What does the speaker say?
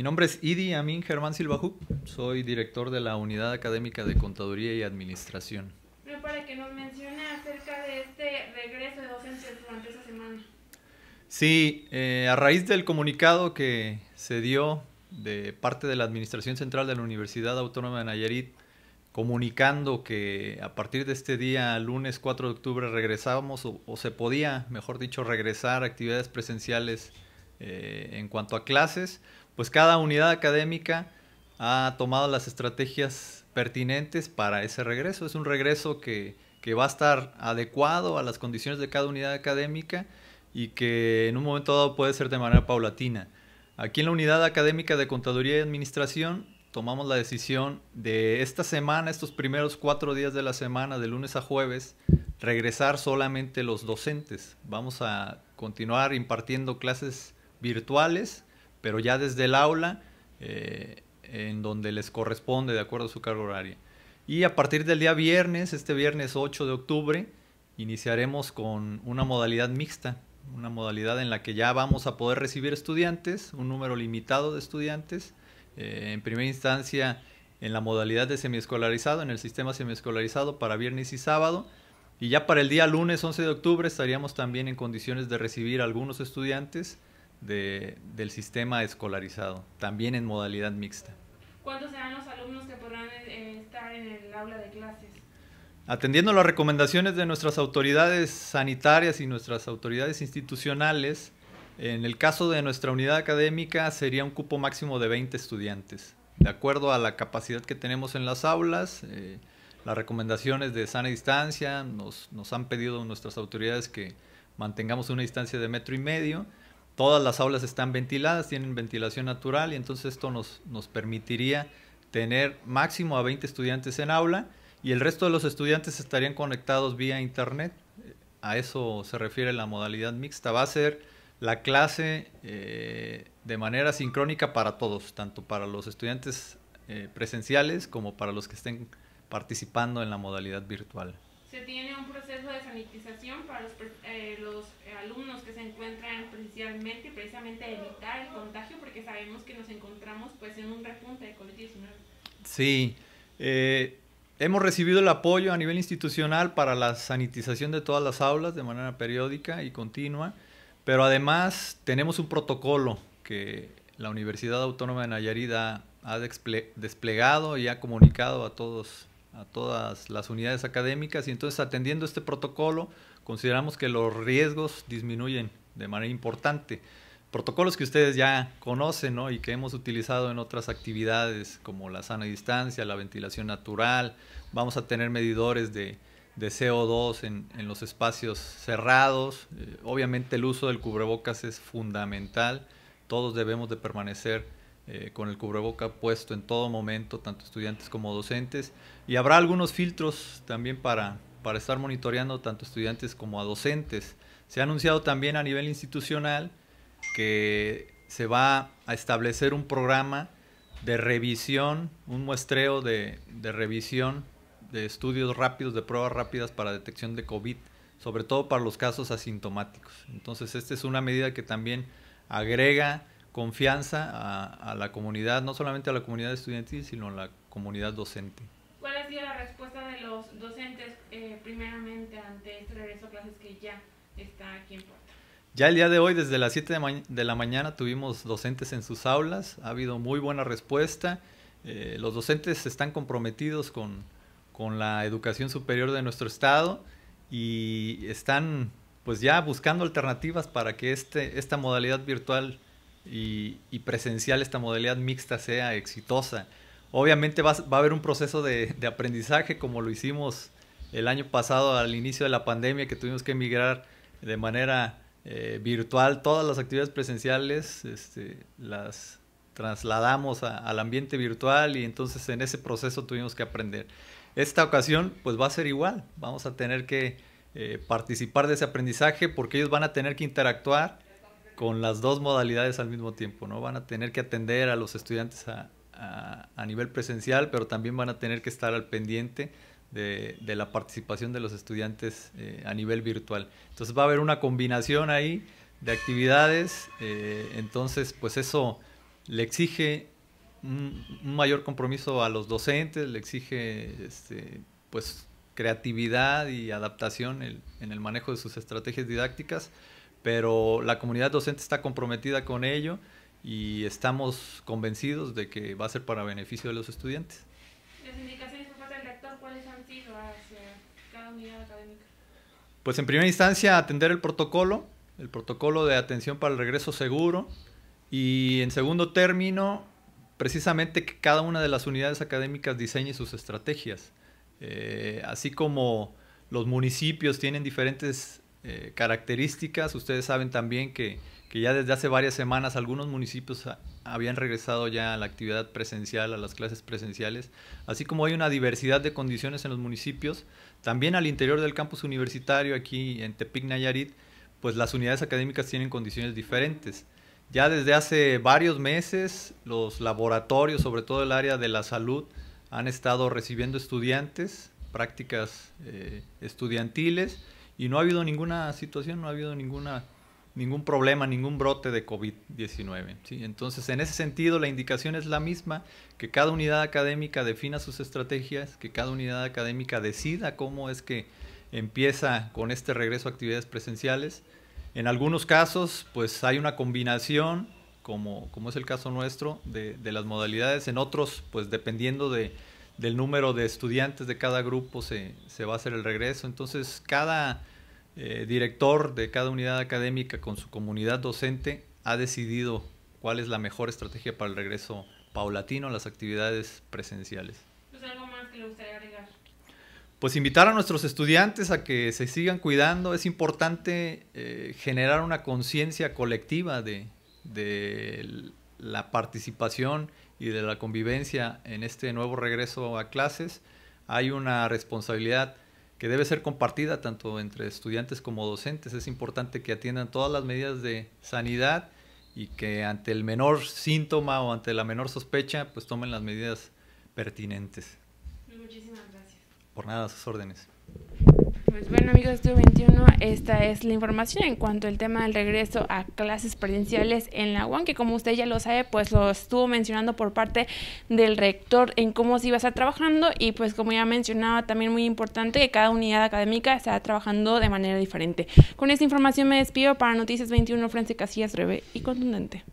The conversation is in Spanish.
Mi nombre es Idi Amin Germán Silvajú. soy director de la Unidad Académica de Contaduría y Administración. para que nos mencione acerca de este regreso de docencia durante esta semana. Sí, eh, a raíz del comunicado que se dio de parte de la Administración Central de la Universidad Autónoma de Nayarit, comunicando que a partir de este día, lunes 4 de octubre, regresábamos o, se podía, mejor dicho, regresar a actividades presenciales eh, en cuanto a clases pues cada unidad académica ha tomado las estrategias pertinentes para ese regreso. Es un regreso que, va a estar adecuado a las condiciones de cada unidad académica y que en un momento dado puede ser de manera paulatina. Aquí en la unidad académica de Contaduría y Administración tomamos la decisión de esta semana, estos primeros cuatro días de la semana, de lunes a jueves, regresar solamente los docentes. Vamos a continuar impartiendo clases virtuales pero ya desde el aula, eh, en donde les corresponde de acuerdo a su carga horaria. Y a partir del día viernes, este viernes 8 de octubre, iniciaremos con una modalidad mixta, una modalidad en la que ya vamos a poder recibir estudiantes, un número limitado de estudiantes, eh, en primera instancia en la modalidad de semiescolarizado, en el sistema semiescolarizado para viernes y sábado, y ya para el día lunes 11 de octubre estaríamos también en condiciones de recibir algunos estudiantes del sistema escolarizado, también en modalidad mixta. ¿Cuántos serán los alumnos que podrán eh, estar en el aula de clases? Atendiendo las recomendaciones de nuestras autoridades sanitarias y nuestras autoridades institucionales, en el caso de nuestra unidad académica sería un cupo máximo de 20 estudiantes. De acuerdo a la capacidad que tenemos en las aulas, eh, las recomendaciones de sana distancia, nos, nos, han pedido nuestras autoridades que mantengamos una distancia de metro y medio todas las aulas están ventiladas, tienen ventilación natural y entonces esto nos, permitiría tener máximo a 20 estudiantes en aula y el resto de los estudiantes estarían conectados vía internet. Eh, a eso se refiere la modalidad mixta. Va a ser la clase eh, de manera sincrónica para todos, tanto para los estudiantes eh, presenciales como para los que estén participando en la modalidad virtual se tiene un proceso de sanitización para los, eh, los eh, alumnos que se encuentran presencialmente, precisamente evitar el contagio, porque sabemos que nos encontramos pues en un repunte de COVID-19. Sí, eh, hemos recibido el apoyo a nivel institucional para la sanitización de todas las aulas de manera periódica y continua, pero además tenemos un protocolo que la Universidad Autónoma de Nayarit ha desplegado y ha comunicado a todos a todas las unidades académicas y entonces atendiendo este protocolo consideramos que los riesgos disminuyen de manera importante. Protocolos que ustedes ya conocen y que hemos utilizado en otras actividades como la sana distancia, la ventilación natural, vamos a tener medidores de, CO2 en, los espacios cerrados, eh, obviamente el uso del cubrebocas es fundamental, todos debemos de permanecer eh, con el cubreboca puesto en todo momento, tanto estudiantes como docentes. Y habrá algunos filtros también para, para estar monitoreando tanto estudiantes como a docentes. Se ha anunciado también a nivel institucional que se va a establecer un programa de revisión, un muestreo de, de revisión de estudios rápidos, de pruebas rápidas para detección de COVID, sobre todo para los casos asintomáticos. Entonces, esta es una medida que también agrega confianza a, la comunidad, no solamente a la comunidad estudiantil, sino a la comunidad docente. ¿Cuál ha sido la respuesta de los docentes eh, primeramente ante este regreso a clases que ya está aquí en Puerto? Ya el día de hoy, desde las 7 de, la mañana, tuvimos docentes en sus aulas, ha habido muy buena respuesta, eh, los docentes están comprometidos con, con la educación superior de nuestro estado y están pues ya buscando alternativas para que este, esta modalidad virtual y, presencial esta modalidad mixta sea exitosa. Obviamente va, a haber un proceso de, aprendizaje como lo hicimos el año pasado al inicio de la pandemia que tuvimos que emigrar de manera eh, virtual todas las actividades presenciales, este, las trasladamos al ambiente virtual y entonces en ese proceso tuvimos que aprender. Esta ocasión pues va a ser igual, vamos a tener que eh, participar de ese aprendizaje porque ellos van a tener que interactuar con las dos modalidades al mismo tiempo, ¿no? Van a tener que atender a los estudiantes a, nivel presencial, pero también van a tener que estar al pendiente de, la participación de los estudiantes eh, a nivel virtual. Entonces va a haber una combinación ahí de actividades, eh, entonces pues eso le exige un, mayor compromiso a los docentes, le exige este, pues creatividad y adaptación en el manejo de sus estrategias didácticas pero la comunidad docente está comprometida con ello y estamos convencidos de que va a ser para beneficio de los estudiantes. ¿Las indicaciones por parte del rector cuáles han sido hacia cada unidad académica? Pues en primera instancia atender el protocolo, el protocolo de atención para el regreso seguro y en segundo término precisamente que cada una de las unidades académicas diseñe sus estrategias. Eh, así como los municipios tienen diferentes eh, características. Ustedes saben también que, que, ya desde hace varias semanas algunos municipios habían regresado ya a la actividad presencial, a las clases presenciales, así como hay una diversidad de condiciones en los municipios. También al interior del campus universitario, aquí en Tepic Nayarit, pues las unidades académicas tienen condiciones diferentes. Ya desde hace varios meses los laboratorios, sobre todo el área de la salud, han estado recibiendo estudiantes, prácticas eh, estudiantiles y no ha habido ninguna situación, no ha habido ninguna, ningún problema, ningún brote de COVID-19. ¿sí? Entonces, en ese sentido, la indicación es la misma, que cada unidad académica defina sus estrategias, que cada unidad académica decida cómo es que empieza con este regreso a actividades presenciales. En algunos casos, pues hay una combinación, como, como es el caso nuestro, de, las modalidades. En otros, pues dependiendo de, del número de estudiantes de cada grupo se, se, va a hacer el regreso. Entonces, cada eh, director de cada unidad académica con su comunidad docente ha decidido cuál es la mejor estrategia para el regreso paulatino a las actividades presenciales. Pues algo más que le gustaría agregar. Pues invitar a nuestros estudiantes a que se sigan cuidando. Es importante eh, generar una conciencia colectiva de, de la participación y de la convivencia en este nuevo regreso a clases. Hay una responsabilidad que debe ser compartida tanto entre estudiantes como docentes. Es importante que atiendan todas las medidas de sanidad y que ante el menor síntoma o ante la menor sospecha, pues tomen las medidas pertinentes. Muchísimas gracias. Por nada, sus órdenes. Pues bueno amigos, estuvo 21 esta es la información en cuanto al tema del regreso a clases presenciales en la UAN, que como usted ya lo sabe, pues lo estuvo mencionando por parte del rector en cómo se iba a estar trabajando y pues como ya mencionaba, también muy importante que cada unidad académica está trabajando de manera diferente. Con esta información me despido para Noticias 21, Francia Casillas breve y contundente.